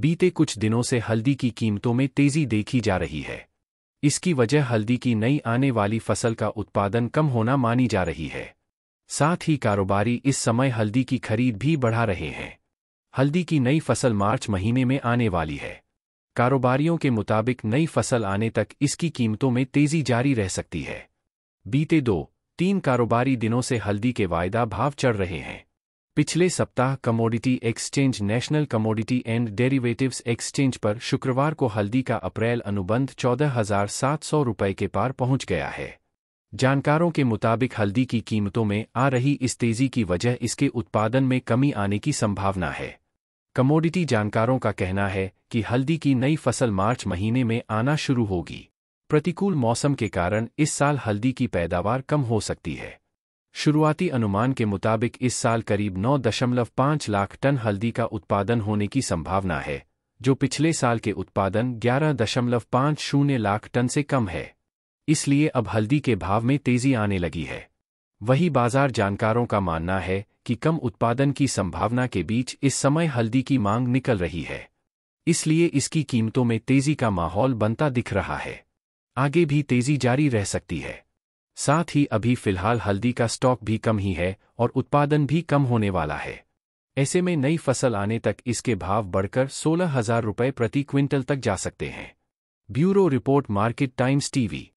बीते कुछ दिनों से हल्दी की कीमतों में तेजी देखी जा रही है इसकी वजह हल्दी की नई आने वाली फसल का उत्पादन कम होना मानी जा रही है साथ ही कारोबारी इस समय हल्दी की खरीद भी बढ़ा रहे हैं हल्दी की नई फसल मार्च महीने में आने वाली है कारोबारियों के मुताबिक नई फसल आने तक इसकी कीमतों में तेजी जारी रह सकती है बीते दो तीन कारोबारी दिनों से हल्दी के वायदा भाव चढ़ रहे हैं पिछले सप्ताह commodity exchange national commodity and derivatives exchange पर शुक्रवार को हल्दी का अप्रैल अनुबंध चौदह हजार सात सौ रुपये के पार पहुंच गया है जानकारों के मुताबिक हल्दी की कीमतों में आ रही इस तेजी की वजह इसके उत्पादन में कमी आने की संभावना है कमोडिटी जानकारों का कहना है कि हल्दी की नई फसल मार्च महीने में आना शुरू होगी प्रतिकूल मौसम के कारण इस साल हल्दी की पैदावार कम हो सकती है शुरुआती अनुमान के मुताबिक इस साल करीब 9.5 लाख टन हल्दी का उत्पादन होने की संभावना है जो पिछले साल के उत्पादन 11.50 लाख टन से कम है इसलिए अब हल्दी के भाव में तेजी आने लगी है वही बाजार जानकारों का मानना है कि कम उत्पादन की संभावना के बीच इस समय हल्दी की मांग निकल रही है इसलिए इसकी कीमतों में तेजी का माहौल बनता दिख रहा है आगे भी तेजी जारी रह सकती है साथ ही अभी फिलहाल हल्दी का स्टॉक भी कम ही है और उत्पादन भी कम होने वाला है ऐसे में नई फसल आने तक इसके भाव बढ़कर सोलह हजार रुपये प्रति क्विंटल तक जा सकते हैं bureau report market times TV